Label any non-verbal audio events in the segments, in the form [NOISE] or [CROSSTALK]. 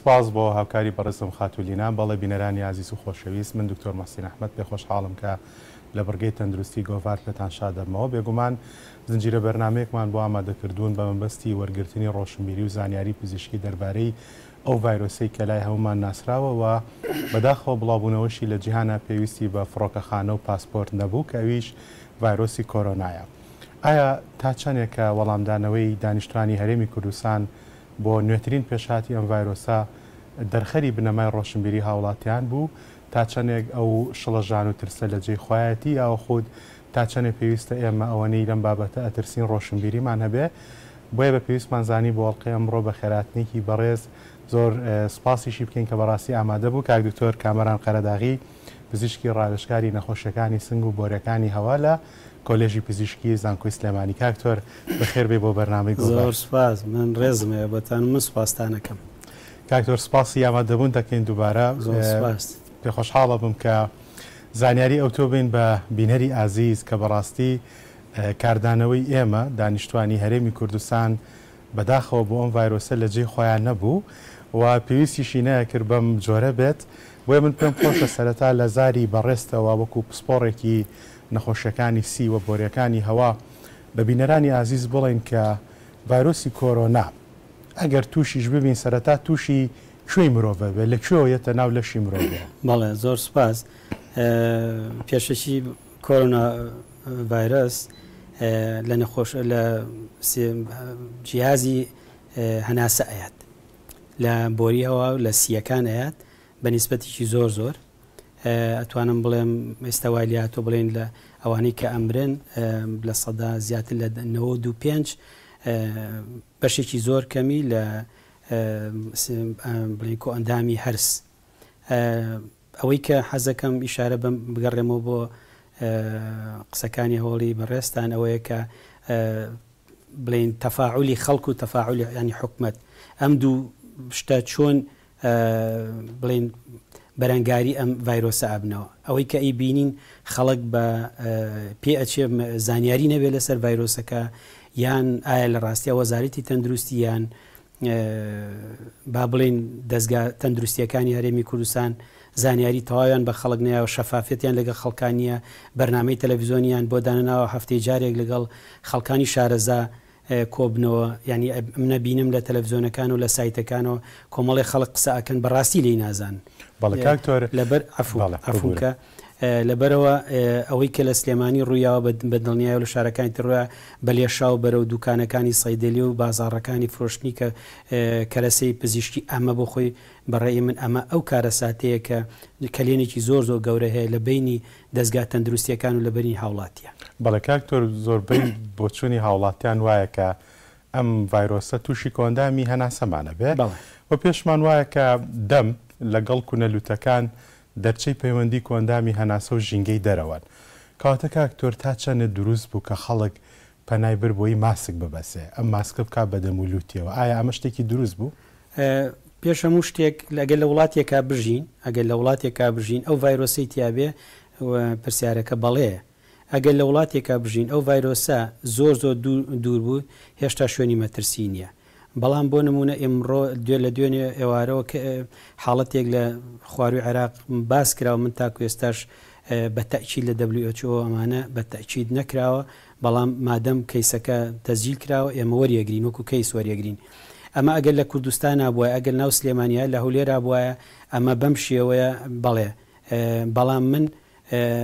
سپاس بۆ هاوکاری بەڕزم خاتولینان بەڵێ بینەرانی عزیز و خۆشەویست من دکتۆر مەسین ئەحمد پێ خۆشحاڵم کە لە بەرگەی تەندروستی گۆڤار لەتان شادەمەوە بێگومان زنجیرە بەرنمەیەکمان بۆ ئامادەکردوون بە مەبەستی وەرگرتنی ڕۆشنبیری و زانیاری پزیشکی دەربارەی ئەو ڤایرۆسی کە لای هەومان ناسراوەوە بەداخەوە بڵاوبوونەوەشی لە جیهانە پێویستی بە فڕۆکەخانە و پاسپۆرت نەبوو کە ئەویش ڤایرۆسی کۆرۆنایە. ئایا تا چەندێکە وەڵامدانەوەی دانیشتانی هەرێمی کوردستان، بۆ نوێترین پێشاتی ئەم ڤایرۆسا دەرخەری بنەمای ڕۆشنبیری هاوڵاتیان بوو تا چەندێک ئەو شڵەژان و ترسە لە جێی خوایەتی ئەو خودود تا چەندێک پێویستە ئێمە ئەوەنەی لەم بابەتە ئەترسین ڕۆشنبیریمان هەبێ بۆیە بە پێویستمان زانی بۆ ئەڵلقی ئەمڕۆ بە خێراتنێکی بەڕێز زۆر سپاسیشی بکەین کە بەڕاستی ئامادە بوو کاک دکتۆر کامەران قەرەداغی پزیشکی ڕالشکاری نەخۆشیەکانی سنگ و بۆرەکانی هەوا لە کۆلێژی پزیشکی زانکۆی سلێمانی کاکتۆر بەخێر بێ بۆ بەرنامی زۆر سپاس من ڕێزمێ بەتان من سوپاسستانەکەم کاکتۆر سپاسی ئامادەبوون دەکەین دووبارە پێ خۆشحاڵە بم کە زانیاری ئەو تۆ بین بە بینەری ئازیز کە بەڕاستی کاردانەوەی ئێمە دانیشتوانی هەرێمی کوردستان بەداخەوە بۆ ئەم ڤایرۆسە لە جێ خۆیان نەبوو و پێویستیشی نەکرد بەم جۆرە بێت بۆی من پێم خۆشە سەرەتا لە زاری بەڕێستەوە وەکو پسپۆڕێکی نەخۆشیەکانی سی وە بۆریەکانی هەوا بە بینەرانی ئازیز بڵێن کە ڤایرۆسی کۆرۆنا ئەگەر تووشیش ببین سەرەتا تووشی کوێی مرۆڤە بێ لە کوێیەتە ناو لەشی مرۆڤە بەڵێ زۆر سپاس پێشەشی کۆرۆنا ڤایرس لە نەخۆش لە جیازی هەناسە ئەات لە بۆریەوە لە سیەکان ئەات بە نیسبەتیشی زۆر زۆر ئەتوانم بڵێم ئێستاوالیا تۆ بڵێن لە ئەوانەی کە ئەمرن لە سەدا زیاتر لە 95 بەشێکی زۆر کەمی لە بڵینکۆ ئەندامی هەرس ئەوەی کە حەزەکەم ئیشارە بم بگەڕێمەوە بۆ قسەکانی هۆڵی بەڕێستان ئەوەیە کە بڵین تەفاعولی خەڵک و تەفاعولی ینی حکومت ئەم دوو شتە چۆن بڵین بەرەنگاری ئەم ڤایرۆسە ئابنەوە ئەوەی کە ئەی بینین خەڵک بە پێ ئەچێ زانیاری نەبێت لەسەر ڤایرۆسەکە یان ئایا لە ڕاستیە وەزارەتی تەندروستیان با بڵین دەستگا تەندروستیەکانی هەرێمی کوردستان زانیاری تەواویان بە خەڵک نەیە و شەفافێتیان لەگە خەڵکانیە بەرنمەی تەلەڤزیۆنیان بۆ دانناوە هەفتەی جارێک لەگەڵ خەڵکانی شارەزا کۆبنەوە ینی نەبینم لە تەلەڤزیۆنەکان و لە سایتەکانەوە کۆمەڵی خەڵک قسەکەن بەڕاستی لی نازان. بەڵکتۆر لەبەر ئەفونکە لەبەرەوە ئەوەی کە لە سلێمانی ڕوویاوە بە دڵنیای و لە شارەکانی تڕە بەلێشاو بەرە و دوکانەکانی سایدلی و بازارەکانی فرۆشتنی کە کەرەسەی پزیشکی ئەمە بۆ خۆی بەڕێی من ئەمە ئەو کارە ساتەیە کە کلێنێکی زۆر زۆر گەورە هەیە لە بینی دەستگا تەندروستیەکان و لە بەرنی هاوڵاتیە بەڵکاکتۆر زۆربەی بۆ چووی هاوڵاتیان وایە کە ئەم ڤایرۆسە تووشی کۆندامی هەناسەمانە بێ و پێشمان وایە کە دەم لەگەڵ کوونەلووتەکان دەرچەی پەیوەندی کۆندامی هەناسە و ژینگەی دەرەوەن کاتەکە ئەکتۆر تا چەنە دروست بوو کە خەڵک پەنای بربەوەی ماسک ببەسێ ئەم ماسکە بک بەدەم و لووتیەوە ئایا ئەمە شتێکی دروست بوو پێش هەموو شتێک لەگەل لە وڵاتێکا بژین ئەگەر لە وڵاتێکا بژین ئەو ڤایرۆسی تیاابێ پرسیارەکە بەڵەیە ئەگەر لە وڵاتێکا بژین ئەو ڤایرۆسە زۆر زۆر دوور بوو هێشتا شوێنی مەترسی نییە بەڵام بۆ نمونە ئێمڕۆ دوێ لە دوێنێ ئێوارەوە کە حاڵەتێک لە خواروی عێراق باس کرا و من تاکو ئێستاش بە تەچی لە دەبلیچۆ ئەمانە بە تەچید نەکراوە بەڵام مادەم کەیسەکە تەزیل کراوە ئێمە وەریەگرین وەکو کەیس وەریەگرین. ئەمە ئەگەر لە کوردستانە بووە ئەگەر ناو سلێمانیا لە هولێرا بواە ئەمە بەم شێوەیە بەڵێ بەڵام من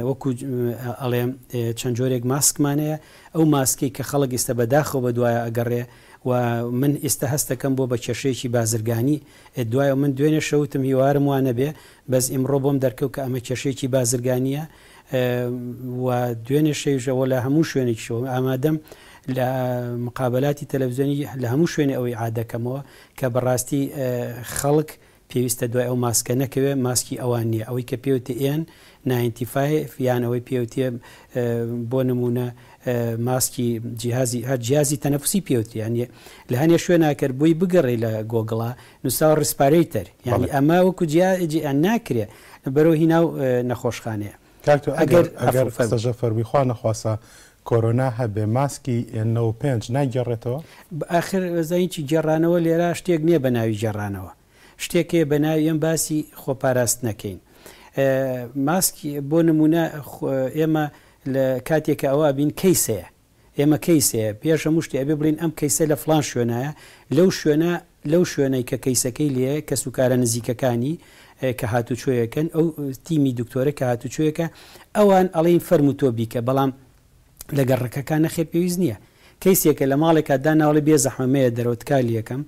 وەکو ئەڵێ چەند جۆرێک ماسکمانەیە ئەو ماسکی کە خەڵک ئێستا بەداخەوە بە دوایە ئەگەڕێ و من ئێستا هەستەکەم بۆ بە کێشەیەکی بازرگانی دوایە من دوێنێ شەوتم هیوارم وانە بێ بەس ئیمڕۆ بۆم دەرکەوت کە ئەمە کێشەیەکی بازرگانیە و دوێنێ شەیژەوە لە هەموو شوێنێک شەوە ئامادەم لە مقابلاتی تەلەڤزیۆنی لە هەموو شوێنێ ئەوەی عادەکەمەوە کە بەڕاستی خەڵک پێویستە دوای ئەو ماسکە نەکەوێ ماسکی ئەوان نییە ئەوەی کە پێوتی ئێن 95 یان ئەوەی پێوتە بۆ نمونە ماسکی جیهازی هەر جیازی تەنەفسی پێوتیان لە هەنێ شوێناکرد بووی بگەڕی لە گۆگڵا نووساوە ڕسپارەیتر یعنی ئەما وەکو جیان ناکرێ بەرەو هیناو نەخۆشخانەیە ئەگەر ئەگەرژە فەرمیخوا نەخواسە کۆرۆنا هەبێ ماسکی پێ ناگەڕێتەوە بەآخر زایکی جێڕانەوە لێرا شتێک نییە بە ناوی جێڕانەوە شتێکێ بە ناوی ئەم باسی خۆپاراست نەکەین ماسکی بۆ نمونە ئێمە لە کاتێکە ئەوە بین کەیسەیە ئێمە کەیسەیە پێشە مشتی ئەبێ بڵین ئەم کەیسە لە فلان شوێنایە لەو شوێنە لەو شوێنەی کە کەیسەکەی لێ کە سوکارە نزیکەکانی کە هاتوچۆیەکەن ئەو تیمی دکتۆرە کە هاتوچۆیەکە ئەوان ئەڵین فەرموتۆ بیکە بەڵام لە گەڕەکەەکان نەخێ پێویست نییە کەیسێکە لە ماڵێکا داناوڵی بێ زەحمەیە دەرەوتکالیەکەم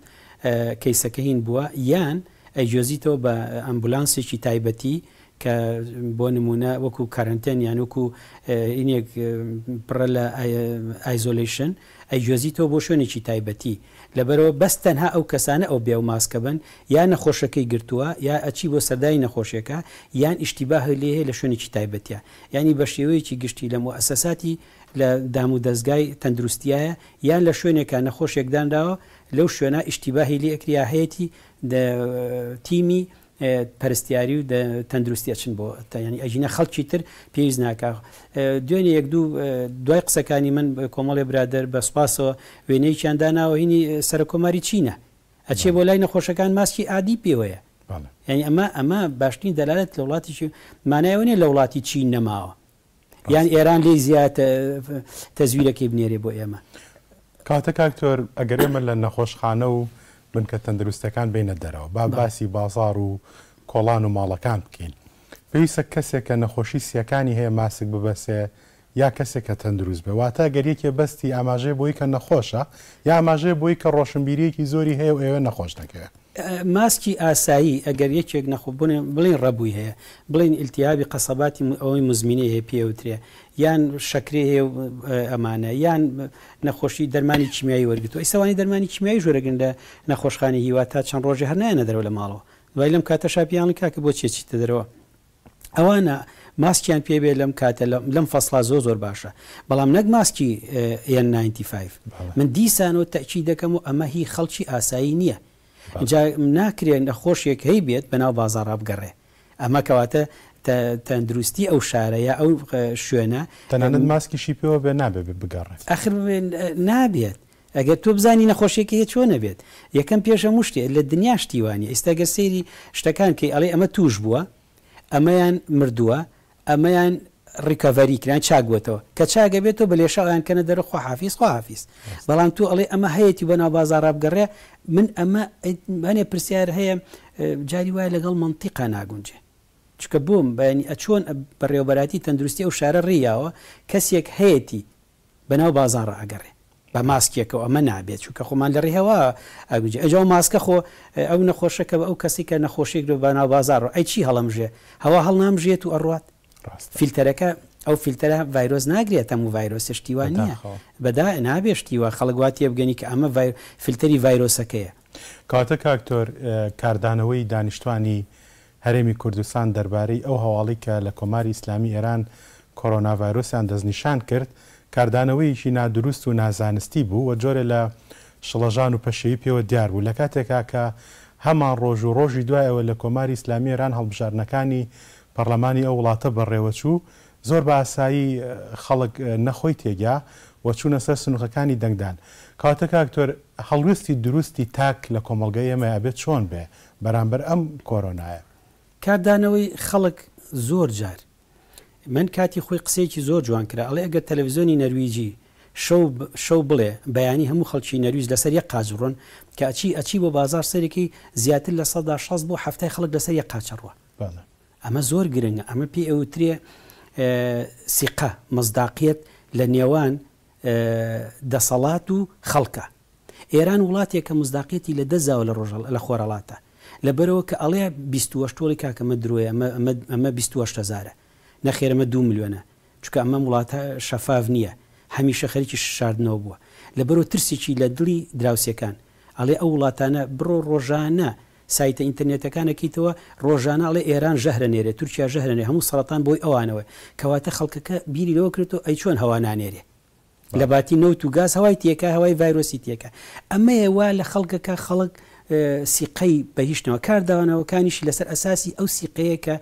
کەیسەکە هین بووە یان ئەجۆزیتەوە بە ئەمبولانسێکی تایبەتی کە بۆ نمونە وەکو کارنتەن یان وەکو ئینێک پڕە لە ئایزۆلیشن ئەیگوێزیتەوە بۆ شوێنێکی تایبەتی لەبەرەوە بەس تەنها ئەو کەسانە ئەو بێو ماسکە بن یا نەخۆشەکەی گرتووە یا ئەچی بۆ سەدای نەخۆشیەکە یان یشتیباه لێ هەیە لە شوێنێکی تایبەتە ینی بە شێوەیەکی گشتی لە مؤسەساتی لە دام و دەستگای تەندروستیایە یان لە شوێنێکە نەخۆشێکدانراوە لەو شوێنە یشتیباهی لێ ئەکریا هەیەی تیمی پەرستیاری و تەندروستی چن بۆ تەنی ئەژینە خەڵکی تر پێویست ناکە دوێنێ یەک دوو دوای قسەکانی من کۆمەڵێ برادر بە سوپاسەوە وێنەی چیانداناوە هینی سەرکۆماری چینە ئەچێ بۆ لای نەخۆشەکان ماسکی عادی پێوەیە ینی ئەمە ئەمە باشترین دەلالت لە وڵاتیشی مانایونێ لە وڵاتی چین نەماوە یان ئێران لێ زیاتە تەزویرەکەی بنێرێ بۆ ئێمە کاتە کاکتۆر ئەگەر ئێمە لە نەخۆشخانە و من کە تەندروستەکان بینە دەرەوە با باسی بازار و کۆڵان و ماڵەکان بکەین پێویستە کەسێک کە نەخۆشی سیەکانی هەیە ماسک ببەسێ یا کەسێک کە تەندروست بێ واتە گەریەکێ بەستی ئاماژێ بۆی کە نەخۆشە یا ئاماژێ بۆی کە ڕۆشنبیریەکی زۆری هەیە و ئێوە نەخۆش دەکەوێت ماسکی ئاسایی ئەگەر یەکێک نەخۆبوونێ بڵین ڕەبووی هەیە بڵین ئیلتیابی قەسەباتی ئەوەی مزمینی هەیە پێوترێ یان شەکرێ هەیە ئەمانە یان نەخۆشی دەرمانی کیمیایی وەرگتو ئەیسەوانی دەرمانی کیمیایی ژۆرەگەندە نەخۆشخانی هیوا تا چەند ڕۆژی هەرنایەنە دەرەوە لە ماڵەوە دوای لەم کاتە شاپیان کاکە بۆ چێچیتە دەرەوە ئەوانە ماسکیان پێبێ لەم کاتە لەم فەسلا زۆ زۆر باشە بەڵام نەک ماسکی 95 من دیسانەوە تەچی دەکەم و ئەمە هی خەڵکی ئاسایی نییە اینجا ناکرێن لە خۆشیەک هەی بێت بەناو بازارڕ بگەڕێ ئەمە کەواتە تەندروستی ئەو شارەیە ئەو شوێنە تەنانەت ماسکیشی پێوە بێ نابێت بگەڕێت ئەخر نابێت ئەگەر تۆ بزانی نەخۆشیەکە چۆ نەبێت یەکەم پێشە مشتێ لە دنیا شتیوانی ئێستاگە سێری شتەکان کەی ئەڵێ ئەمە توش بووە ئەمەیان مردووە ئەمەیان ڕیکڤەریکران چاگوتەوە کە چاگە بێتەوە بە لێشەیان کەنە دەرە خۆ حافیز خۆ حافیز بەڵام تو ئەڵێ ئەمە هەیەی بە ناوبازارابگەڕێ من ئەمە ئەێ پرسیار هەیە جاری وایە لەگەڵ منتیقا ناگونجێ چکە بووم بەینی ئەچۆن بەڕێوبەتی تەندروستی ئەو شارە ڕیاوە کەسێک هەیەی بەناو بازارڕ ئەگەڕێ بە ماسکیەکەەوە ئەمە نابێت چووکە خۆمان لە ڕێهەوە ئەگوجێ ئەجا ماسکە خۆ ئەو نەخۆشەکە بە ئەو کەسی کە نەخۆشێک لە بەناو بازارڕ ئەی چی هەڵەمژێ هەوا هەڵ نامژێت و ئەڕات فیلتەرەکە ئەو فیلتەرە ڤایرۆز ناگرێت ئەم و ڤایرۆسشتیوان نیە بەدا نابێشتیوە خەڵگواتی بگەنی کە ئەمە فیلتەری ڤایرۆسەکەیە کاتە کاکتۆر کاردانەوەی دانیشتوانی هەرێمی کوردستان دەربارەی ئەو هەواڵی کە لە کۆماری ئیسلامی ئێران کۆرۆناڤایرۆسیان دەستنیشان کرد کاردانەوەیشی نادروست و نازانستی بوو وە جۆرە لە شڵەژان و پەشەوی پێوە دیار بوو لە کاتێکا کە هەمان ڕۆژ و ڕۆژی دوایەوە لە کۆماری ئسلامی ێران هەڵبژارنەکانی پەرلەمانی ئەو وڵاتە بەڕێوەچوو زۆر بە ئاسایی خەڵک نەخۆی تێگا وەچوونە سەر سنوخەکانی دەنگدان کاتە کاکتۆر هەڵوستی دروستی تاک لە کۆمەلگەی ئەمە ئەبێت چۆن بێ بەرامبەر ئەم کۆرۆنایە کاردانەوەی خەڵک زۆر جار من کاتی خۆی قسێکی زۆر جوان کرا ئەڵێ ئەگە تەلەڤزیۆنی نەرویجی شەو بڵێ بەیانی هەموو خەڵکی نەرویز لەسەر یە قاجڕۆن کە ئەچی ئەچی بۆ بازار سەرێکی زیاتر لە 16 بۆ هەفتای خەڵک لەسەر یە قاچڕوە. ئەمە زۆر گرنگە ئەمە پێ ئەوترێ سیقە مەزداقیت لە نێوان دەسەڵات و خەڵکە ئێران وڵاتێکە مزداقیەتی لە دەزاوە لە ڕۆژەڵ لە خۆرەڵاتە لەبەرەوە کە ئەڵەیە 28 تۆڵی کاکەمە درۆیە ئەمە 28 هزاره نەخێرەمە دو میلیۆنە چکە ئەمە وڵاتە شەفاف نییە هەمیشە خەرکی شاردنەوە بووە لەبەرەوە ترسێکی لە دڵی دراوسەکان ئەڵێ ئەو وڵاتانە بڕۆ ڕۆژانە سایتە ئینتەرنێتەکانەکەیتەوە ڕۆژانەڵێ ئێران ژەهرە نێرێ تورکیا ژەهرێنێ هەموو سەڵتان بۆی ئەوانەوە کەواتە خەڵکەکە بیری لەوە کردو ئەی چۆن هەوانانێرێ لە باتی نەوت و گاز هەوای تێکە هەوای ڤایرۆسی تێکە ئەمە ێوا لە خەڵکەکە خەڵک سیقەی بەهیشتنەوە کارداوانەوەکانیشی لەسەر ئەساسی ئەو سیقەیەکە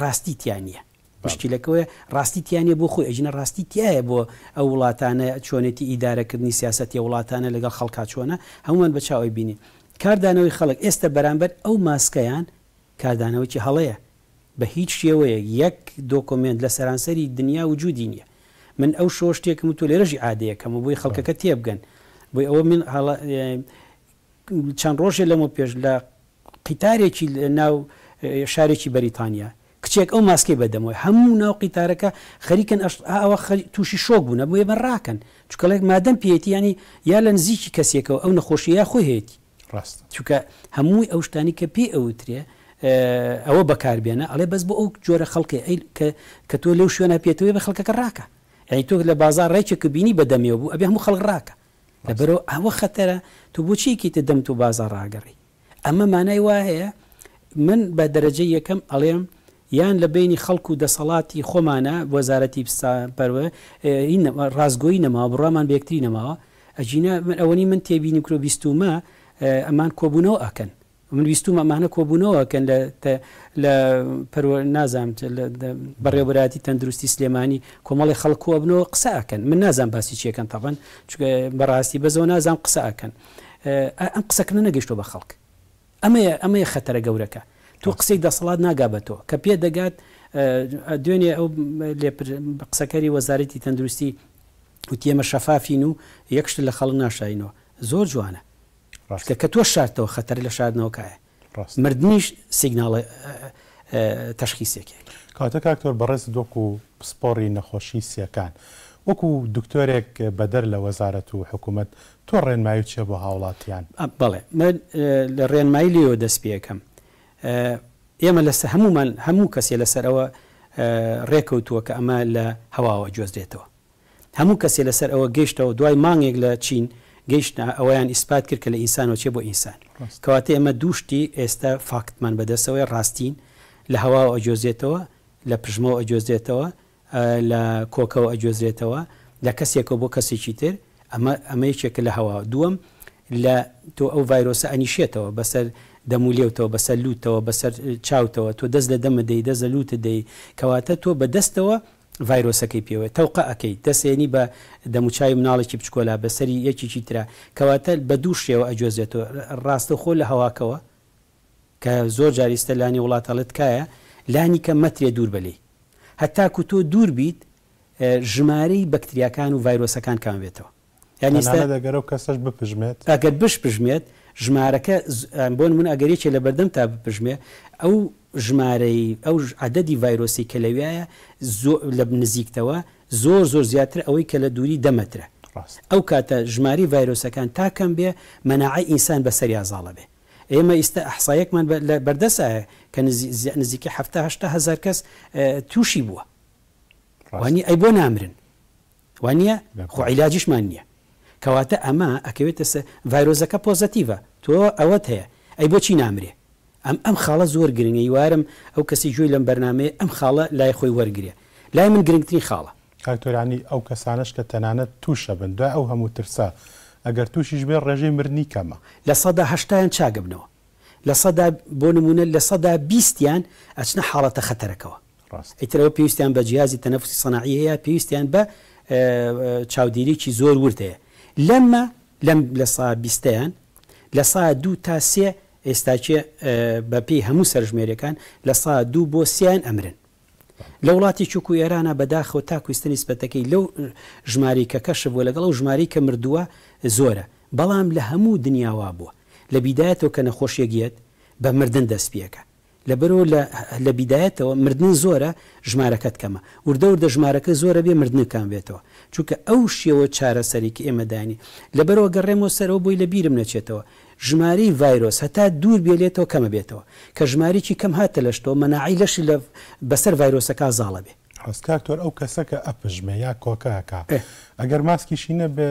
ڕاستی تیانە. مشکلەکەوە ڕاستی تیانە بۆ خۆی ئەژینە ڕاستی تایە بۆ ئەو وڵاتانە چۆنێتی ئیدارەکردنی سیاستی وڵاتانە لەگەڵ خەڵکا چۆنە هەمومان بە چاوی بینی کاردانەوەی خەڵک ئێستا بەرامبەر ئەو ماسکەیان کاردانەوەکی هەڵەیە بە هیچ شێوەیە یەک دۆکۆمنت لە سەرانسەری دنیا و جوودی نیە من ئەو شۆ شتێکم تۆ لێرەژی عادەیەکەم و بۆی خەڵکەکە تێبگەن بۆی ئەوە من چەند ڕۆژێ لەمە پێش لە قیتارێکی ناو شارێکی بەریتانیا کچێک ئەو ماسکی بەدەمەوەی هەموو ناو قیتارەکە خەریکن ئەوە تووشی شۆک بوون بۆ بەڕاکەن چکەڵێک مادەم پێێتی ینی یا لە نزیکی کەسێکەوە ئەو نەخۆشی یا خۆ هێتی ڕاست چونکە هەمووی ئەو شتانی کە پێ ئەوترێ ئەوە بەکاربیێنە ئەڵێ بەس بۆ ئەو جۆرە خەڵکی کە تۆ لەو شوێنە پێێتەوەی بە خەڵکەکە ڕاکە ئەی تۆ لە بازار ڕێکێککە بینی بەدەمیەوە بوو ئەبێ هەموو خەڵ ڕاکە لەبەرەوە ئەوە خەتەرە تو بۆچیکی تە دەم تو بازار ڕاگەڕی ئەمە مانای وا هەیە من بە دەرەجە یەکەم ئەڵێم یان لە بینی خەڵکو و دەسەڵاتی خۆمانە وەزارەتی پسپەروە ڕازگۆی نەماوە بڕامان بەکتری نەماوە ئەجینە من ئەوەنی من تێبینی کرۆبیستومە ئەمان کۆبوونەوە ئەکەن من ویستوم ئەمانە کۆبوونەوەکەن لە پەرۆ نازانم بەڕێوەراتی تەندروستی سلێمانی کۆمەڵی خەڵکووە بنەوە قسەکەن من نازان باسی چیەکەن تاەن چکە بەڕاستی بەزەوە نازان قسەکەن ئەم قسەکردە نەگەشتۆ بە خەڵک ئەمە ئەمەیە خەتەرە گەورەکە تۆ قسەی دەسەڵات ناگابەتەوە کە پێ دەگات دوێنێ ئەو قسەکەری وەزارەتی تەندروستی وتیێمە شەفافین و یەکشت لە خەڵ ناشاینەوە زۆر جوانە ڕاستکە کە تۆ شارتەوە خەتەر لە شاردنەوەکایە مردنیش سیگناڵە تەشخیسێکی کاتە کاکتۆر بەڕێز دۆکو پسپۆری نەخۆشی سیەکان وەکو دکتۆرێک بەدەر لە وەزارەت و حکوومەت تۆ ڕێنمایی چێ بۆ هاوڵاتیان بڵێ من لە ڕێنمایی لێەوە دەستپیەکەم ئێمە لەسەر هەمومان هەموو کەسێ لەسەرەوە ڕێکەوتووە کە ئەمە لە هەواوە جۆزرێتەوە هەموو کەسێ لەسەر ئەوە گەیشتەوە دوای مانگێک لە چین گەیشتە ئەویان ئیسپات کرد کە لە ئینسانەوەچێ بۆ ئینسان کەواتە ئێمە دووشتی ئێستا فاکتمان بەدەستەوەی ڕاستین لە هەواو ئەجۆزێتەوە لە پژمەوە ئەجۆزێتەوە لە کۆکەوە ئەجۆزێتەوە لە کەسێکەوە بۆ کەسێکی تر ئەمە ئەمەیەکێکە لە هەواوە دووەم لە تۆ ئەو ڤایرۆسە ئەنیشێتەوە بەسەر دەمولێتەوە بەسەر لوتەوە بەسەر چاوتەوە تۆ دەست لە دەمە دەی دەزە لوتە دەی کەواتە تۆ بەدەستەوە ڤایرۆسەکەی پێوە تەوقع ئەەکەی دەسێنی بە دەموچای مناڵێکی بچکۆلا بەسەری یەکیی تررا کەواتە بە دوو شێوە ئەجۆزێتەوە ڕاستە خۆ لە هەواکەوە کە زۆر جاریستە لانی وڵاتەڵت کایە لانی کە مەترێ دوور بەلی هەتاکو تۆ دوور بیت ژمارەی بەکتریاکان و ڤایرۆسەکان کام بێتەوە یانیگەرە کەسەش بپژمێت ئەگەر بش پژمێت ژمارەکە بۆن من ئەگەریێکی لە بەردەم تا بپژمێ ئەو ژمارەی ئەو عدەدی ڤایرۆسی کە لەویایە لە نزیکتەوە زۆر زۆر زیاتر ئەوەی کە لە دووری دەمەترە ئەو کاتە ژماری ڤایرۆسەکان تاکەم بێ مەناعی ئینسان بە سەریازاڵە بێ ئێمە ئیستا ئەحسایەکمان بەردەسایە کە نزیکی هفته هزار کەس تووشی بووە وانی ئەی بۆ نامرن وانە خۆعیلاجیشمان نییە کەواتە ئەمە ئەکەوێتە ڤایرۆزەکە پۆزتیڤە تۆ ئەوەت هەیە ئەی بۆچی نامرێ ئەم ئەم خاڵە زۆر گرنگی وارم ئەو کەسی جوێی لەم بەرنمەیە ئەم خاڵە لای خۆی وەرگێ لای من گرنگترین خاڵە کاکتۆرانی ئەو کەسانش کە تەنانەت تووشە بن دوای ئەو هەموو ترسا ئەگەر تووشیش بێ ڕێژەی مرنی کەمە لە سەدا هەشتایان چاگەبنەوە لە سەدا بۆ نمونە لە سەدا بیستیان ئەچنە حاڵەتە خەتەرەکەەوە ئیترەوە پێویستیان بە جیازی تەنەفسی سەناعی هەیە پێویستیان بە چاودێریکی زۆر ورتەیە لەمە لەم لە سا بیستیان لە سا دوو تا سێ ئێستاچێ بەپی هەموو سەرژمێرەکان لە سا دوو بۆ سیان ئەمرن لە وڵاتی چوکو ئێرانە بەداخەوە تا کوستنی سپەتەکەی لەو ژماری کە کەشە بووە لەگەڵ و ژماری کە مردووە زۆرە بەڵام لە هەموو دنیاوا بووە لە بیدایەتەوە کە نەخۆشیەگیت بە مردن دەستپیەکە لە بەرۆ لە بیدایەتەوە مردن زۆرە ژمارەکەت کەمە وردە وردە ژمارەکە زۆرە بێ مردنکان بێتەوە چونکە ئەو شێوە چارەسەریکی ئێمەدانی لەبەرەوە گەڕێمەوە سەرەوە بۆی لە بیرم نەچێتەوە ژماری ڤایرۆس هەتا دوور بێلێتەوە کەمە بێتەوە کە ژمارێکی کەم هاتە لەشتەوە مەناعی لەشی لە بەسەر ڤایرۆسەکە زاڵە بێ ئەستکتۆر ئەو کەسەکە ئەپژمێ یا کۆکەکە ئەگەر ماسکیشینە بێ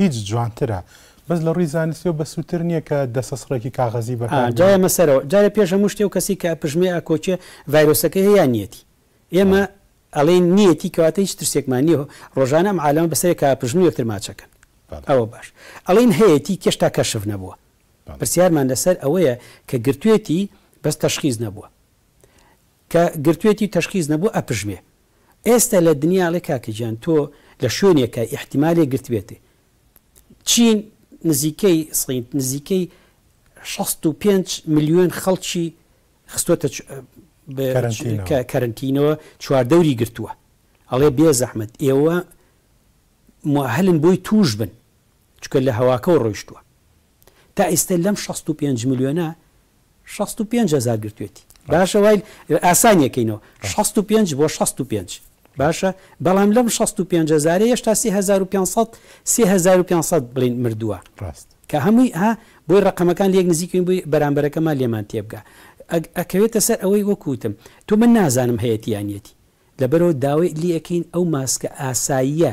هیچ جوانترە بەس لە ڕووی زانستیەوە بە سووتر نییە کە دەسەسڕێکی کاغەزی بە جایە مەسەرەوە جارە پێشە مشتێ و کەسی کە ئەپژمێ ئەکۆچێ ڤایرۆسەکە هەیە نیەتی ئێمە ئەڵێ نیەتی کەواتە هیچ ترسێکمانیەوە ڕۆژانە عالەمە بەسەر کاپژن یەکتر ماچەکەن ئەوە باش ئەڵین هەیەی کێشتا کەشف نەبووە پرسیارمان لەسەر ئەوەیە کە گرتوێتی بەس تەشخیز نەبووە کە گرتوێتی تەشخیز نەبوو ئەپژمێ ئێستا لە دنیاڵێک کاکەجیان تۆ لە شوێنێکە احتیممالی گرتوێتی چین نزیکەی سڵین نزیکەی 65 میلیۆن خەڵکی خستۆتە کارنتینەوە چواردەوری گرتووە ئەڵێ بێ زەحمت ئێوە مهلن بۆی توش بن چکە لە هەواکەەوە ڕۆیشتووە تا ئێستا لەم 65 میلیۆنە 65 هزار گرتوێتی باشە وای ئاسانیەکەینەوە 65 بۆ 65 باشە بەڵام لەم 65 هزار هێشتا 3500 3500 بڵین مردووە ڕاست کە هەمووی ها بۆی ڕقمەکان لێک نزیکین بووی بەرامبەرەکەمان لێمان تێبگە ئەکەوێتە سەر ئەوەی وەکوتم تو من نازانم هەیەتیانەتی لەبەرەوە داوای لیەکەین ئەو ماسکە ئاساییە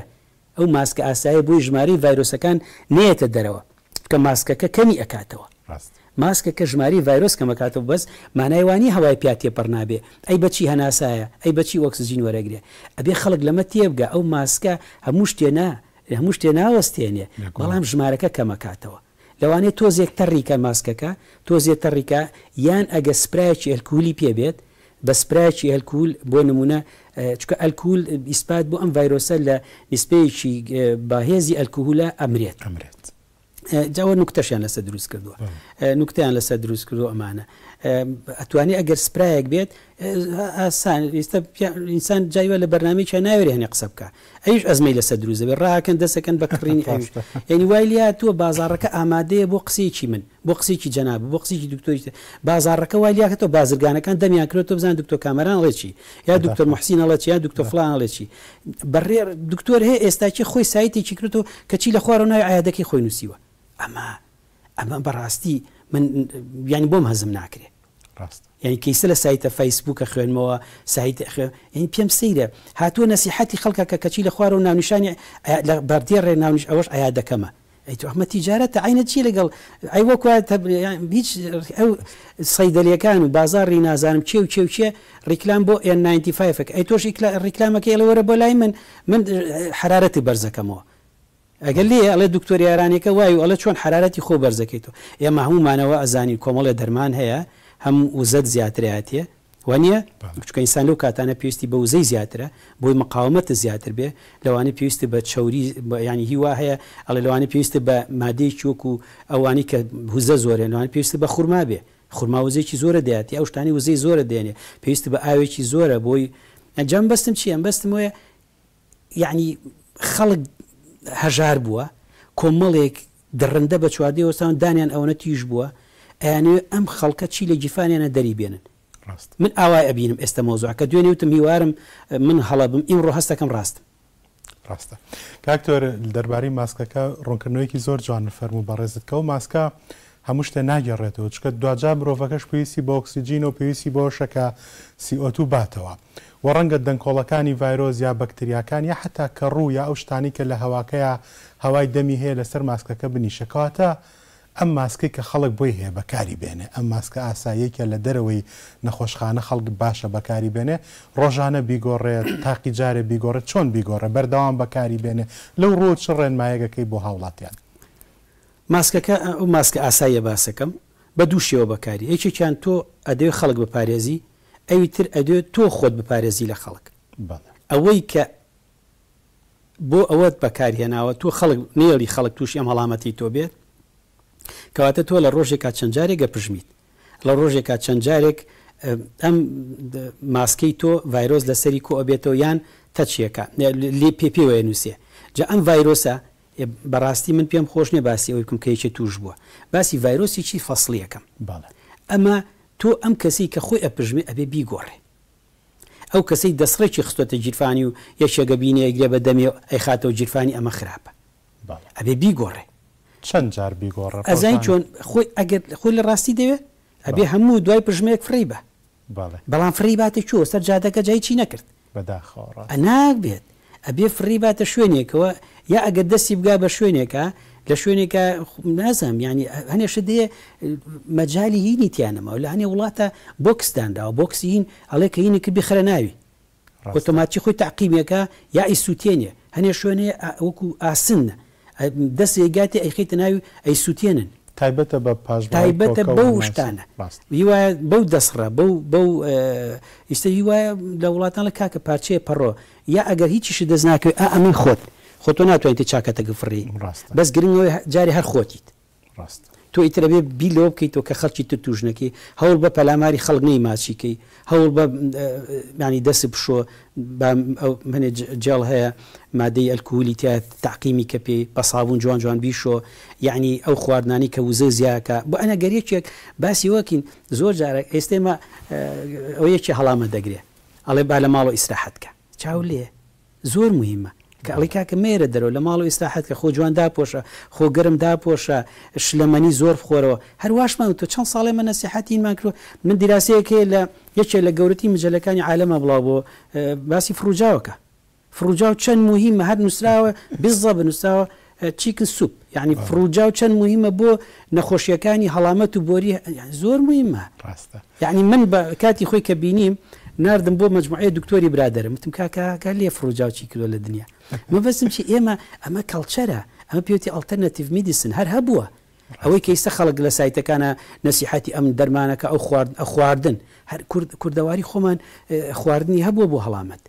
ئەو ماسکە ئاسایە بۆی ژماری ڤایرۆسەکان نێتە دەرەوە کە ماسکەکە کەمی ئەکاتەوە ماسکە کە ژماری ڤایرۆس کە مەکاتەوە بەس مانایوانی هەوای پیاتێ پڕنابێ ئەی بچی هەناسایە ئەی بچی وەکسزیین وەرەگرێ ئەبێ خەڵک لەمە تێبگە ئەو ماسکە هەموو شتێنا هەموو شتێ ناوەستێنێ بەڵام ژمارەکە کەمەکاتەوە لەوانێت تۆزێک تەڕیکە ماسکەکە تۆزێت تەڕیکە یان ئەگە سپرایکی ئەلکولی پێبێت بە سپرایکی ئەلکول بۆ نمونە چکە ئەلکول ئیسپات بۆ ئەم ڤایرۆسە لە نیسپەیەکی باهێزی ئەلکوهولە ئەمرێت ئەمرێت. جاوە نوکتەشیان لەسەر دروست کردووە نوکتیان لەسەر دروست کردو ئەمانە ئەتوانی ئەگەر سپرایەک بێت ئاسان ئێستا ئینسان جایوە لە بەرنمەیە ناوێت هەنێ قسە بکە ئەوش ئەزمەی لەسەر دروزەبێ ڕاکەن دەسەکەن بە کڕینی [LAUGHS] ئەوش یعنی وای لیا تۆ بازارەکە ئامادەیە بۆ قسێکی من بۆ قسێکی جەناب بۆ قسێکی دکتۆری بازارەکە وای لیاکەەوە بازرگانەکان دەمیان کرێت تۆ بزان دکتۆ کامەران ڵێکی یا دکتۆر محسینەڵێکی یا دکتۆ فلان ڵێکی بەڕێر دکتۆر هەیە ئێستاکی خۆی سایتێکی کرێت و کەچی لە خوارە ناوی ئاەکەی خۆی نووسیوە ئەمە ئەمە بەڕاستی من بیانی بۆم هەزم ناکرێت یعنی کەیسە لە سایتە فەیسبووکە خوێنمەوە سایت ینی پێم سەیرە هاتووە نسیحەتی خەڵکە کە کەچی لە خوارە و ناونیشانی لە بەردێ ڕێ ناونیش ئەوەش ئایا دەکەمە ئەی تو ئەحمە تیجارەتە ئاینە چی لەگەڵ ئەی وەکو هیچ ئەو سەیدەلیەکان و بازاری نازانم چێ و چێو چێ ڕیکلام بۆ N95 ئەی تۆش ڕیکلامەکە لەوەرە بۆ لای من من حرارەتی بەرزەکەمەوە ئەگەر لێ ئەڵە دکتۆریارانێکە وای و ئەڵە چۆن حرارەتی خۆ بەرزەکەیت و ئێمە هەمومانەوە ئەزانی کۆمەڵێ دەرمان هەیە هەم وزت زیاتریاتە وانە بچکەئسان لەو کاتانە پێویستی بە وزەی زیاترە بۆی مقاومەتە زیاتر بێ لەوانە پێویستی بە چوری ینی هیوا هەیە ئەڵێ لەوانە پێویستە بە مادەی چۆکو ئەوانی کە هوزە زۆرە لەوان پێویستی بە خورما بێ خورماوزێکی زۆرە دەاتی ئەو شتانی وزەی زۆرە دێنێ پێویستی بە ئاوێکی زۆرە بۆی ئەنجام بەستم چی ئەم بەستم وە یعنی خەڵک هەژار بووە کۆمەڵێک دڕندە بە چواردی وەستان دانیان ئەوەنە تیژ بووە ئەیانێ ئەم خەڵکە چی لە جیفانیانە دەری بێنن من ئاوای ئەبینم ئێستا مۆزوع کە دوێنێ وتم هیوارم من هەڵەبم ئیمڕۆ هەستەکەم ڕاستم ڕاستە کاکتۆر دەرباری ماسکەکە ڕوونکردنەوەیکی زۆر جوان فەرمو بەڕێزت کە و ماسکە هەموو شتە ناگەڕێتەوە چکە دوجا مرۆڤەکەش پێویستی بۆ ئۆکسسیجین و پێویستی بۆ شەکە CO2 باتەوە و ڕەنگە دەنگکۆڵەکانی ڤایرۆز یا بەکتریاکان یا حتا کە ڕوو یا ئەو شتانی کە لە هەواکەیە هەوای دەمی هەیە لەسەر ماسکەکە بنیشەکەواتە ئەم ماسکەی کە خەڵک بۆی هەیە بەکاری بێنێ ئەم ماسکە ئاساییەکە لە دەرەوەی نەخۆشخانە خەڵک باشە بەکاری بێنێ ڕۆژانە بیگۆڕێت تاقی جارێ بیگۆڕێت چۆن بیگۆڕێ بەردەوام بەکاری بێنێ لەو ڕۆژ ڕێنمایەکەی بۆ هاوڵاتیان ماسکەکە ئەو ماسکە ئاساییە باسەکەم بە دووشەوە بەکاری یەکێکیان تۆ ئەدەوێت خەڵک بپارێزی ئەوی تر ئەدوێت تۆ خۆت بپارێزی لە خەڵک ئەوەی کە بۆ ئەوەت بەکارهێناوە تۆ خەڵک نێڵی خەڵک تووش ئەم هەڵامەتی تۆ بێت کەواتە تۆ لە ڕۆژێکا چەندجارێک گەپژمیت لە ڕۆژێکا چەندجارێک ئەم ماسکەی تۆ ڤایرۆز لە سەری کۆ ئەبێتەوە یان تەچیەکە لێ پێپی وە نووسێ جا ئەم ڤایرۆسە بەڕاستی من پێم خۆش نێ باسی ئەوی کوم کەیکی توش بووە باسی ڤایرۆسی چی فەصلیەکەم ئەمە تۆ ئەم کەسی کە خۆی ئەپژمێ ئەبێ بیگۆڕێ ئەو کەسەی دەسڕێکی خستۆتە جیرفانی و یەکێگە بینێ گرێ بە دەمێ ئەی خاتەوە جیرفانی ئەمە خراپە ئەبێ بیگۆڕێ چەند جار بیگۆڕە ئەزای چۆن خۆی ئەگەر خۆی لە ڕاستی دەوێت ئەبێ هەموو دوای پژمەیەک فری بە بەڵام فریباتە چوە سەر جادەکە جای چی نەکرد بەداخۆڕ ئەناکبێت ئەبێ فریباتە شوێنێکەوە یا ئەگەر دەستی بگا بە شوێنێکە لە شوێنێکە نازم ینی هەنێش دێ مەجای هینی تیانەمەەوە لە هەنێ وڵاتە بۆکسداندا و بۆکسی هین ئەڵێ کە هینێکی بخرە ناوی ئۆتۆماتی خۆی تاقیمێکە یا ئیسوتێنێ هەنێ شوێنێ وەکو ئاسنە دەست ێگاتی ئەیخیتە ناوی ئەی سووتێنن تایبەتە بە پاش تایبەتە بەو شتانە هیوایە بەو دەسڕە بەو بەو ئیستا هیوایە لە وڵاتان لە کاکە پارچەیە پەڕۆ یا ئەگەر هیچیشی دەستناکەوێت ئا ئەمن خۆت خۆ تۆ ناتوانیت چاکەتە گفڕی بەس گرنگەوەی جاری هەر خۆتیت ڕاستە تۆ ئیترەبێ بیلۆ بکەیت تۆ کە خەڵکی تر توژنەکەی هەوڵ بە پەلاماری خەڵنەی ماچیکەی هەوڵ بە ینی دەست بشۆ منێ جێڵ هەیە مادەی ئەلکولی تیا تاقیمی کە پێی بە ساابون جوان جوان بیشۆ یعنی ئەو خواردانی کە وزە زیاکە بۆ ئەنە گەریەکێک باسی وەکین زۆر جارە ئێستێمە ئەو یەکی هەڵامە دەگرێت ئەڵێ با لە ماڵۆ ئیسراحەتکە چاو لێ زۆر مهمە کە ئەڵی کاکە مێرە دەرەوە لە ماڵ و ئیسلاحات کە خۆ جوان داپۆشە خۆ گەرم داپۆشە شلەمەنی زۆر بخۆرەوە هەرواشمان تۆ چەند ساڵێ من نەسیحاتینمان کرد من دیراسەیەکێ لە یەکێ لە گەورەی مجلەکانی عالەمە بڵاو بۆ باسی فروجاوەکە فروجا و چەند مهمە هەر نووسراوە بزە بنووسراوە چیکن سوپ یعنی فروجا و چەند مهمە بۆ نەخۆشیەکانی هەڵامەت و بۆری زۆر مهمە یعنی من بە کاتی خۆی کە بینیم نردم بۆ مجموعی دکتۆری برادرم وتم کاکەکە لێ فرۆجاوچی کردۆ لە دنیا مەبەسم چی ئێمە ئەمە کەڵچەرە ئەمە پێوتی ئەلتەرنەتیو میدیسن هەر هەبووە ئەوەی کەیسە خەڵک لە سایتەکانە نسیحەتی ئەم دەرمانەکە ئەو خواردن هەر کوردەواری خۆمان خواردنی هەبووە بۆ هەڵامەت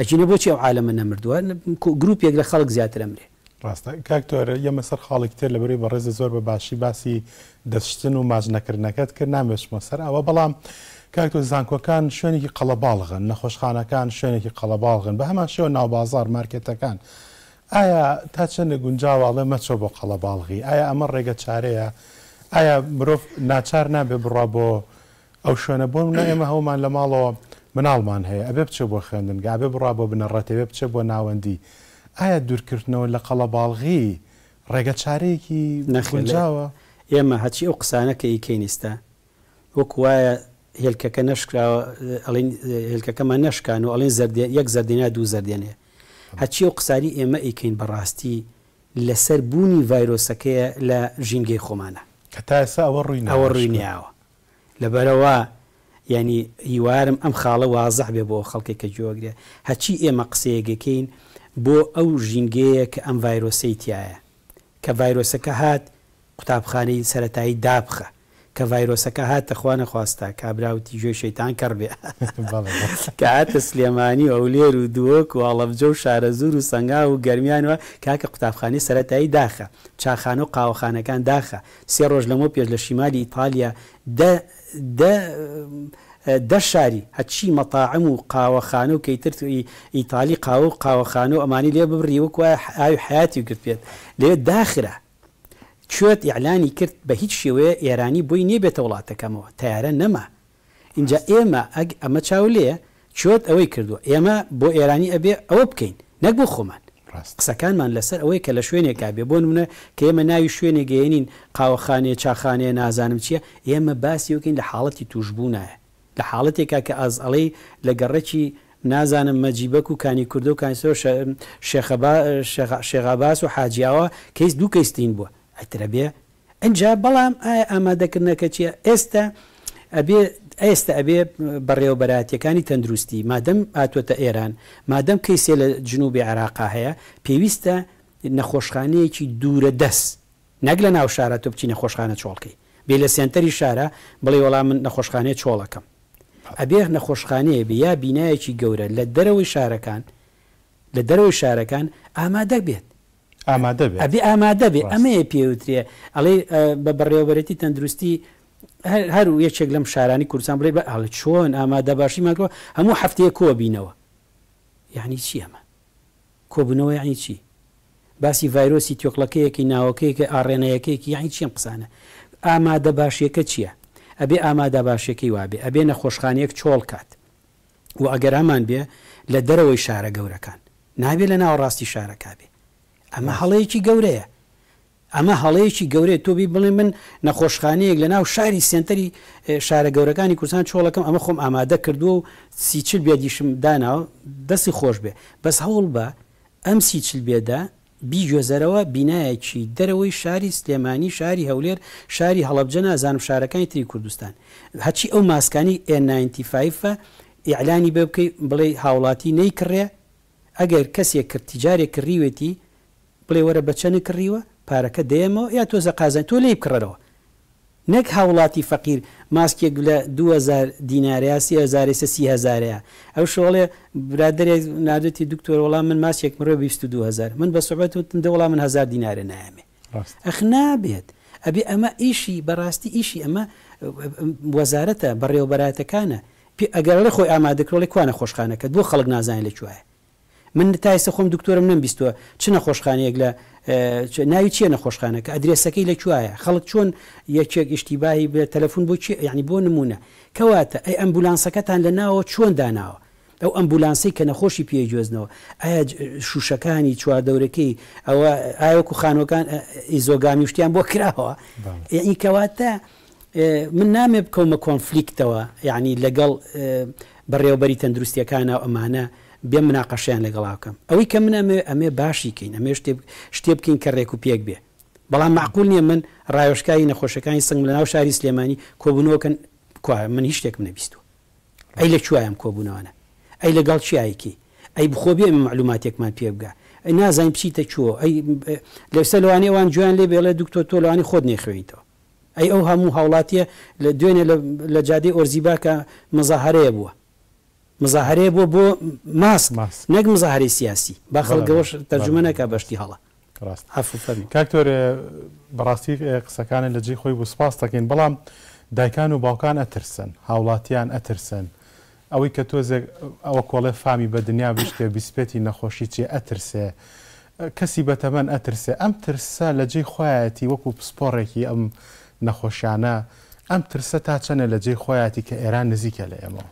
ئەچینە بۆچی ئەو عالمە نەمردووە گروپێک لە خەڵک زیاتر ئەمرێ ڕاستە کاکتۆرە یەمە سەر خاڵێک تر لەبری بە ڕێزە زۆر بە باشی باسی دەشتن و ماژنەکردنەکەت کرد نامێشمە سەر ئەوە بەڵام کاکتۆ زانکۆکان شوێنێکی قەڵەباڵغن نەخۆشخانەکان شوێنێکی قەڵەباڵغن بە هەمان شێوە ناوبازار مارکێتەکان ئایا تا چەندە گونجاواڵێ مەچۆ بۆ قەڵەباڵغی ئایا ئەمە ڕێگە چارەیە ئایا مرۆڤ ناچار نابێ بڕا بۆ ئەو شوێنە بۆ منە ئێمە هەومان لە ماڵەوە مناڵمان هەیە ئەبێ بچێ بۆ خوێندنگا بێ بڕا بۆ بنەڕەتەوێ بچێ بۆ ناوەندی ئایا دوورکردنەوە لە قەڵەباڵغی ڕێگە چارەیەکی نەخێنجاوە ئێمە هەچی ئەو قسانەکە ئیکەینیستە وەک وایە هێلکەکە نشکراوە هێلکەکەمان نشکان و ئەڵین یەک زەردێنە دوو زەردێنێ هەچی و قساری ئێمە ئیکەین بەڕاستی لەسەر بوونی ڤایرۆسەکەیە لە ژینگەی خۆمانە کە تاسا ئەوە ڕووین ئەوە ڕووینیاوە لەبەرەوە ینی هیوارم ئەم خاڵە وازەح بێ بۆ خەڵکی کە جۆگرێ هەچی ئێمە قسەیەگەکەین بۆ ئەو ژینگەیە کە ئەم ڤایرۆسی تایە کە ڤایرۆسەکە هات قوتابخانەی سەتایی دابخە کە ڤایرۆسەکە هاتە خوانە خواستە کابراوتی ژێ شەیتان کڕ بێ [LAUGHS] [LAUGHS] کە هاتە سلێمانی ئەو لێر و دووەک و ئاڵەبجە و شارە زور و سنگا و گەرمیانەوە کاکە قوتابخانی سەتایی داخە چاخانە و قاوەخانەکان داخە سێ ڕۆژ لەمە پێش لە شیمالی ئیتالیا دە شاری هەچی مەتاعم و قاوەخانە و کەیتر توی ئیتالی قاو و قاوەخانە و ئەمانی لێ ببری وەکوای ئاوی حیاتی گرت بێت لێ داخرە کوێت یعلانی کرد بە هیچ شێوەیە ئێرانی بۆی نێبێتە وڵاتەکەمەوە تیارە نەما اینجا ئێمە ئەگ ئەمە چاولەیە کوێت ئەوەی کردووە ئێمە بۆ ئێرانی ئەبێ ئەوە بکەین نەک بۆ خۆمان قسەکانمان لەسەر ئەوەی کە لە شوێنێکا بێ بۆ نمونە کە ئێمە ناوی شوێنێ گەێنین قاوەخانێ چاخانەیە نازانم چییە ئێمە باسی وکەین لە حاڵەتی توشببوونایە لە حاڵەتێکا کە ئازڵەی لە گەڕێکی نازانم مەجیبەک و کانی کوردە و کانسۆ شێخەباس و حاجیاوە کەیس دوو کەیستین بووە ئەترە بێ ئەجا بەڵام ئایا ئامادەکردنەکە چیە ئێستا ئەبێ ئێستا ئەبێ بەڕێوەبەراتیەکانی تەندروستی مادەم ئاتوەتە ئێران مادەم کەیسێ لە جنوبی عراقا هەیە پێویستە نەخۆشخانەیەکی دوورە دەست نەک لە ناو شارە تۆ بچی نەخۆشخانە چۆڵکی بێ لە سنتەری شارە بڵێ وەڵام من نەخۆشخانەیە چۆڵەکەم ئەبێ نەخۆشخانەیە بە یا بینایەکی گەورە لە دەرەوەی شارەکان لە دەرەوەی شارەکان ئامادە بێت ئامادە ئەبێ ئامادە بێ ئەمەیە پێوترێ ئەڵێ بە بەڕێوەرەتی تەندروستی هەر و یەکێک لەم شارانی کورسان بڵێ بە ئەڵ چۆن ئامادە باشی ماکەوە هەموو هەفتەیە کۆبینەوە یعنی چی ئەمە کۆبوونەوە یعنی چی باسی ڤایرۆسی تۆقلەکەیەکی ناوەکەیکە ئاڕێنەیەکەیەکی یعنی چیم قسانە ئامادە باشیەکە چییە؟ ئەبێ ئامادە باشەکەی وابێ ئەبێ نەخۆشخانەیەک چۆڵ کات و ئەگەر هەمان بێ لە دەرەوەی شارە گەورەکان نابێ لە ناوەڕاستی شارەکە بێ ئەمە هەڵەیەکی گەورەیە ئەمە هەڵەیەکی گەورەیە تۆبی بڵێ من نەخۆشخانەیەک لە ناو شاری سنتەری شارە گەورەکانی کوردستان چۆڵەکەم ئەمە خۆم ئامادە کردووە و سیچل بێدیشم داناوە دەستی خۆش بێ بەس هەوڵ بە ئەم سیچل بێدا بیگوێزەرەوە بینایەکی دەرەوەی شاری سلێمانی شاری هەولێر شاری هەڵبجە نازانم شارەکانی تری کوردستان هەچی ئەو ماسکانی N95 ئیعلانی بێ بکەی بڵێ هاوڵاتی نەیکڕێ ئەگەر کەسێک کرد تیجارێک کڕیوێتی بڵێ وەرە بەچەنی کڕیوە پارەکە دێمەوە یا تۆزە قازان تۆ لی بکڕەوە نەک هاوڵاتی فەقیر ماسکێک لە 2000 دیناریا هزارەیە ئەو شۆڵێ برادێک نادەتی دکتۆر وەڵام من ماسێک مرۆ 2020 من بە سوبەت وتم دە وڵام من هزار دیینارە نامێ ئەخ نابێت ئەبێ ئەمە ئیشی بەڕاستی ئیشی ئەمە وەزارەتە بەڕێوبەراتەکانە ئەگەر لە خۆی ئامادەکرۆڵی کوانە خۆشخانەکەت بۆ خەڵک نازانانی لە چوایە من تایسە خۆم دکتۆرم نم بیستوە چ نەخۆشخانەیەک لە ناوی چیە نەخۆشخانەکە ئەدرێسەکەی لە کوواە خەڵک چۆن یەکێک یشتیباهی بە تەلەفۆن بۆ یعنی بۆ نمونە کەواتە ئەی ئەمبولانسەکەتان لە ناوە چۆن داناوە ئەو ئەمبولانسی کە نەخۆشی پێگوێزنەوە ئایا شوشەکانی چواردەورەکەی ئەوە ئاوەکو خانەکان ئیزۆگامی شتیان بۆ کراوە یعنی کەواتە من نامێ بکەومە کۆنفلیکتەوە یعنی لەگەڵ بەڕێوبەری تەندروستیەکانە ئەمانە بێ مناقەشیان لەگەڵاکەم ئەوەی کە منەمێ ئەمێ باشیکەین ئەمێ شتێ بکەین کە ڕێک و پێک بێ بەڵام معقول نییە من ڕایۆشکایی نەخۆشەکانی سنگ لەناو شاری سلێمانی کۆبوونەوەکەن من هیچ شتێک منەبیست ئەی لە چوایم کۆبوونەوەە ئەی لەگەڵ چیایکی ئەی بخۆبێ معلوماتێکمان پێ بگە ئەی نازانین پچیتە چوە ئەی لەسە لەوانێوان جویان لێ بێڵە دکتۆ تۆلوانی خۆت نێخوێیتەوە ئەی ئەو هەموو هاوڵاتیە لە دوێنێ لە جادی ئۆرزیباکە مەزاهرەیە بووە مزاهرەیە بۆ بۆ ماس ماس نەک مزاهری سیاسی با خەڵگەوەش تەرجمەەکە بەشتی هەڵە کاکتۆر بەڕاستی قسەکانی لە جێ خۆی بۆ سپاس دەکەین بەڵام دایکان و باوکان ئەترسن هاوڵاتیان ئەترسن ئەوەی کە تۆزێک ئەوە کۆڵێ فامی بە دنیا بشتێ بیسپێتی نەخۆشی چێ ئەترسێ کەسی بەتەمەەن ئەترسێ ئەم ترسە لە جێ خۆیەتی وەکو پسپۆڕێکی ئەم نەخۆشیانە ئەم ترسە تا چەنە لە جێ خۆیەتی کە ئێران نزیکە لە ئێمە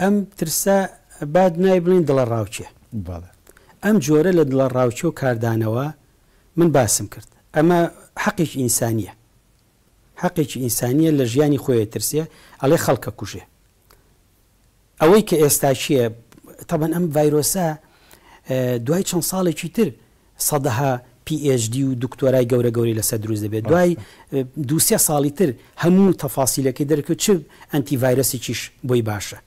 ئەم ترسە بعد نای بڵین دڵە ڕاوچێ ئەم جۆرە لە دڵە ڕاوچە و کاردانەوە من باسم کرد ئەمە حەقیش ئینسانیە حەقێکی ئینسانیە لە ژیانی خۆی ترسێ ئەڵێ خەڵکە کوژێ ئەوەی کە ئێستا چییە تەبەن ئەم ڤایرۆسا دوای چەند ساڵێکی تر سەدەها PhD و دکتۆرای گەورە گەوری لەسەر دروست دەبێت دوای دوسیە ساڵی تر هەموو تەفاسیلەکەی دەرکە چ ئەتیڤایرەسێکیش بۆی باشە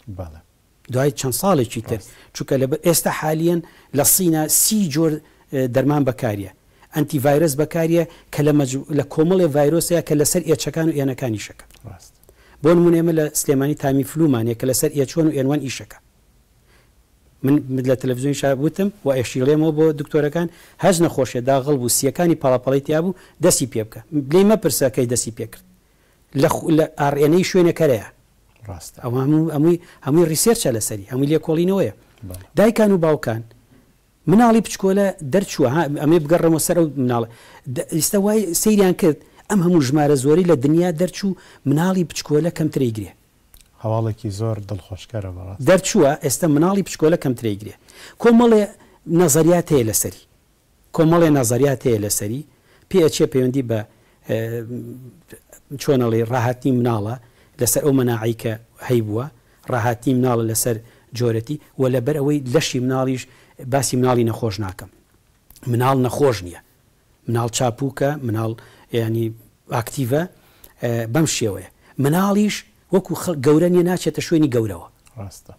دوای چەند ساڵێکی تر چونکە لە ئێستا حالیان لە سینە سی جۆر دەرمان بەکاریە ئەتیڤایرس بەکاریە کە لە کۆمەڵی ڤایرۆسەیە کە لەسەر ئێچەکان و ئێنەکانی شەکە بۆ نمونێمە لە سلێمانی تامی فلومانێک کە لەسەر ئێچۆن و ئێوان ئیشەکە من لە تەلەڤزیۆن شابوتم و ئەشیڵێمەوە بۆ دکتۆرەکان هەز نەخۆشیە داغڵ بوو سیەکانی پاڵاپەڵی تیابوو دەستی پێ بکە بلی مەپرسەکەی دەستی پێکرد لە ئاڕێنەی شوێنەکەرەیە ڕاست ئەو هەمووی هەمووی ریسێرچە لەسەری هەمووی لێ کۆڵینەوەیە دایکان و باوکان مناڵی پچکۆلە دەرچووە ئەمێ بگەڕەمە سەر و مناڵە ئێستا وای سەیریان کرد ئەم هەموو ژمارە زۆری لە دنیا دەرچوو مناڵی پچکۆلە کەمترەیگرێ هەواڵێکی زۆر دڵخۆشکەرە بەڕاست دەرچووە ئێستا مناڵی پشکۆلە کەمترێگرێ کۆمەڵێ نەزریات هەیە لەسەری کۆمەڵێ نەزریات هەیە لەسەری پێچێ پەیوەندی بە چۆنەڵی ڕاهاتی مناڵە لەسەر ئەو مەناعی کە هەی بووە ڕاهاتی مناڵە لەسەر جۆرەتی و لەبەر ئەوەی لەشی مناڵیش باسی مناڵی نەخۆش ناکەم مناڵ نەخۆش نییە مناڵ چاپووکە مناڵ ینی ئاکتیڤە بەم شێوەیە مناڵیش وەکو گەورە نیە ناچێتە شوێنی گەورەوە ڕاستە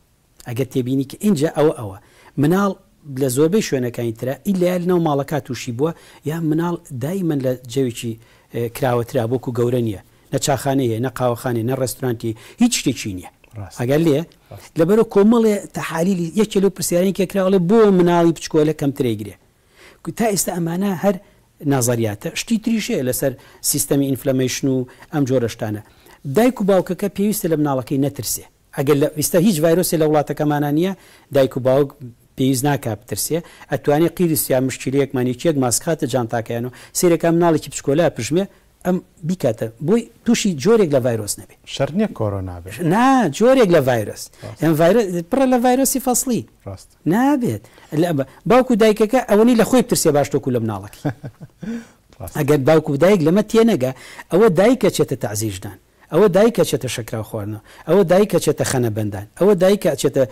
ئەگەر تێبینی کە اینجا ئەوە ئەوە مناڵ لە زۆربەی شوێنەکانی تررا ئیلایل ناو ماڵەکە تووشی بووە یا مناڵ دایمەن لە جەوێکی کراوەترا بۆکو گەورە نیە نە چاخانەیە نە قاوەخانێ نە ڕستورانتی هیچ شتێکی نییە ئەگەر لێ لەبەرە کۆمەڵێ تەحالیلی یەکێ لە پرسیارانی کێکراڵێ بۆ مناڵی بچکۆلە کەمترێگرێ تا ئێستا ئەمانە هەر نازریاتە شتی تریشەیە لەسەر سیستەمی ئینفلەمیشن و ئەم جۆرەشتانە دایک و باوکەکە پێویستە لە مناڵەکەی نەترسێ ئەگەر لە ویستە هیچ ڤایرۆسی لە وڵاتەکەمانە نییە دایک و باوک پێویست ناکە بترسێ ئەتوانێت قیرسیا مشکلەیەکمانی چێک ماسکاتە جانتاکەیانەوە سیرەکە مناڵێکی پشکۆلا پژمێ ئەم بیکاتە بۆی تووشی جۆرێک لە ڤایرۆس نەبێ شەرنیە کۆرۆنابێت نا جۆرێک لە ڤایرس پڕە لە ڤایرۆسی فەصلی ڕاست نابێت باوکو دایکەکە ئەوەی لە خۆی پرسێ باشتۆکو لە مناڵەکە [LAUGHS] ئەگەر باوکو دایک لەمە تێنەگە ئەوە دایکە چێتە تعزیشدان ئەوە دایکە چێتە شەکرا خواردنەوە ئەوە دایکە چێتە خەنە بەندان ئەوە دایکە ئەچێتە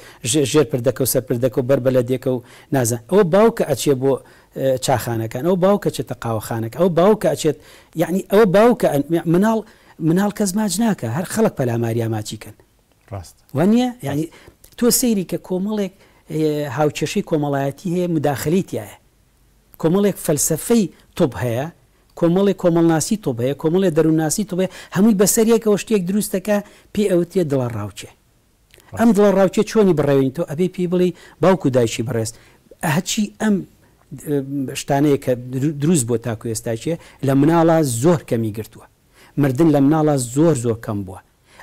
ژێر پردەکە و سەرپردەکە و بەربە لە دێکە و نازان ئەوە باوکە ئەچێ بۆ چاخانەکان ئەو باوکە چێتە قاوەخانەکە ئەو باوکە ئەچێت یعنی ئەوە باوکە مناڵ مناڵ کەس ماج ناکە هەر خەڵک پەلاماریا ماچیکەن ڕاست وانە یعنی تۆ سەیری کە کۆمەڵێک هاوچێشی کۆمەڵایەتی هەیە مداخلیتیایە کۆمەڵێک فەلسفەی تۆپ هەیە کۆمەڵی کۆمەڵناسی تۆ بەیە کۆمەڵی دەروناسی تۆ بێ هەمووی بەسەرەکەەوە شتێک دروستەکە پێ ئەوتێ دڵە ڕاوچێ ئەم دڵە ڕاوچێ چۆنی بڕێوین تۆ ئەبێ پێی بڵی باوکو دایکی بڕێست هەچی ئەم شتانەیە کە دروست بۆ تاکو ئێستاچێ لە مناڵە زۆر کەمی گرتووە مردن لە مناڵە زۆر زۆر کەم بووە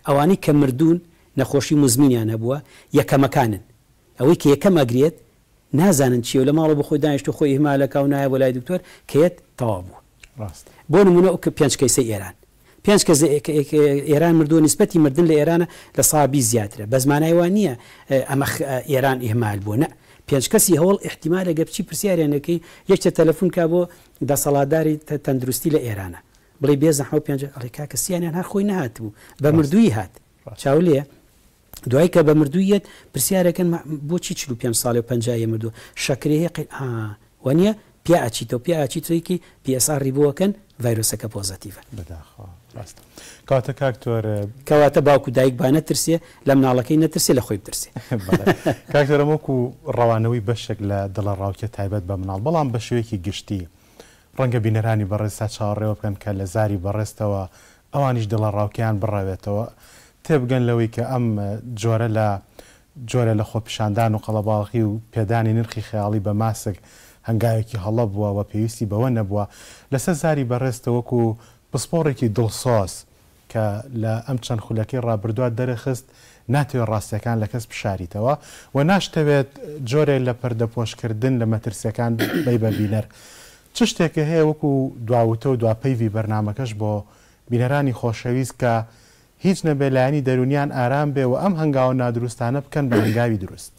ئەوانی کە مردوون نەخۆشی مزمینیان هەبووە یەکەمەکانن ئەوەی کە یەکەم ئەگرێت نازانن چی و لە ماڵە بخۆی دانیشت و خۆی هیمالەکە و نایە بۆ لای دکتۆر کێت تەوا بوو بۆ نمونە ئەو کە پێنج کەیسە ئێران پێنج کەس ئێران مردو نسبەتی مردن لە ئێرانە لە سابی زیاترە بە زمانایوان نییە ئەمە ئێران ئێمال بوونە پێنج کەسی هەوڵ احتیمالە گەپچی پرسیارێنەکەی یەکتە تەلەفون کا بۆ دەسەڵاداری تەندروستی لە ئێرانە بڵێ بێزەحەوە پێنج ئەڵێکا کەسییانیان هاخۆی نهات بوو بە مردووی هات چاولێ دوای کە بە مردوویەت پرسیارەکەن بۆچی چ پێ ساڵی و پنج مردو شەکرێ قیت وانە پیا ئاچیتەوە پیا ئاچی تویکی پیسا ڕیبووەکەن ڤایرۆسەکە پۆزتیڤە کاتە کاکتۆرە کەواتە باوکو دایک با نەترسێ لەم ناڵەکەی نەترسێ لە خۆی بترسێ [LAUGHS] کاکتۆرەمەکو ڕەوانەوەی بەشێک لە دڵە ڕاوکە تایبەت بە مناڵ بەڵام بە شوەیەکی گشتی ڕەنگە بینەرانی بەڕێستا چاڕێوە بکەن کە لە زاری بەڕێستەوە ئەوانیش دڵە ڕاوکیان بڕاوێتەوە تێبگەن لەوەی کە ئەم جۆرە لە جۆرە لە خۆپیشاندان و قەڵەباڵقی و پێدانی نرخی خیاڵی بە ماسک هەنگاوێکی هەڵە بووە و پێویستی بەوە نەبووە لەسەر زاری بەڕێستەوەکو و پسپۆڕێکی دڵسۆس کە لە ئەم چەند خولەکەی ڕابردوات دەرەخست ناتوێت ڕاستیەکان لە کەس بشاریتەوە و ناشتەوێت جۆرێک لە پەردەپۆشکردن لە مەترسیەکان بی بە بینەر. چ شتێکە هەیە وەکو دواوتە و دواپەیوی بەرنمەکەش بۆ بینەرانی خۆشەویست کە هیچ نەبێلایانی دەرونیان ئارام بێ و ئەم هەنگاوە نادروستانە بکەن بە هەنگاوی دروست.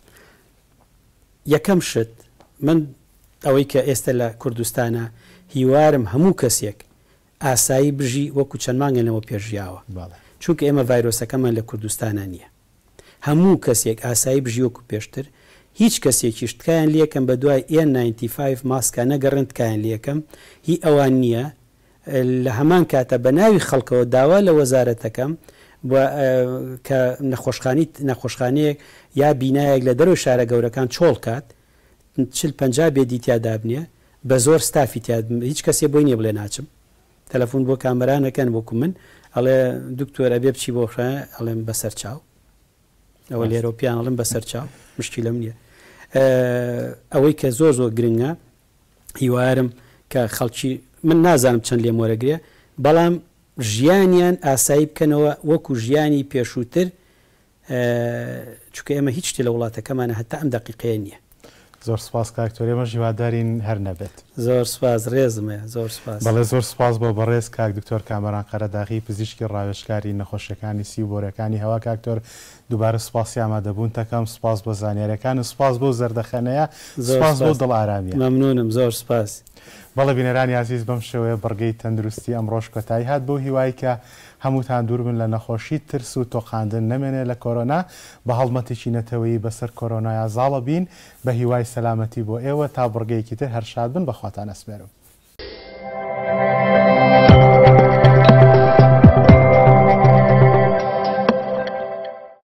یەکەم شت من ئەوەی کە ئێستا لە کوردستانە هیوارم هەموو کەسێک ئاسایی بژی وەکو چەند مانگەنەوە پێژیاوە چونکە ئێمە ڤایرۆسەکەمان لە کوردستانە نییە هەموو کەسێک ئاسایی بژیوەکو پێشتر هیچ کەسێکی شتکیان لیەکەم بە دوای N95 ماسکە نەگەڕندکیان لیەکەم هی ئەوان نییە لە هەمان کاتە بە ناوی خەڵکەوە داوا لە وەزارەتەکەم کە نەخۆشخانی نەخۆشخانەیەک یا بینایەک لە دەرو شارە گەورەکان چۆڵ کات چل پنج بێ دیتیا دابنیە بە زۆر ستافی هیچ کەسێ بۆی نیە بڵێ ناچم تەلەفۆن بۆ کامرانەکەن بۆکو من ئەڵێ دکتۆرە بێ بچی بۆ خڕە ئەڵێم بەسەر چاو ئەوە لێرۆپیان ئەڵم بەسەر چاو مشکی لەم نییە ئەوەی کە زۆر زۆر گرنگە هیوارم کە خەڵکی من نازانم چەند لێم وەرەگرێ بەڵام ژیانیان ئاسایی بکەنەوە وەکو ژیانی پێشووتر چونکە ئێمە هیچ شتێ لە وڵاتەکەمانە هەتا ئەم دقیقەیە نییە زۆر سپاس کاکتۆریێمە ژیوادارین هەر نەبێت زۆر سپاس ڕێزمێ زۆر سپاس بەڵێ زۆر سپاس بۆ بەڕێز کاک دکتۆر کامەران قەرەداغی پزیشکی ڕاوێشکاری نەخۆشەکانی سیبۆرەکانی هەوا کاکتۆر دووبارە سپاسی ئامادەبوون تەکەم سپاس بۆ زانیارەکان سپاس بۆ زەردەخەنەیە زۆر سپاس بۆ دڵارامی مەمنونم زۆر سپاسی. بەڵە بینەرانی عزیز بەم شێوەیە بڕگەی تەندروستی ئەم ڕۆژ کۆتایی هات بۆ هیوایی کە هەمووتان دووربن لە نەخۆشی ترس و تۆقااندن نامێنێ لە کۆرۆنا بە هەڵمەتێکی نەتەوەی بەسەر کۆرۆنایە زاڵە بین بە هیوای سەلامەتی بۆ ئێوە تا بڕگەیەکی تر هەرشاد بن بەخواتان ئەسمێرم.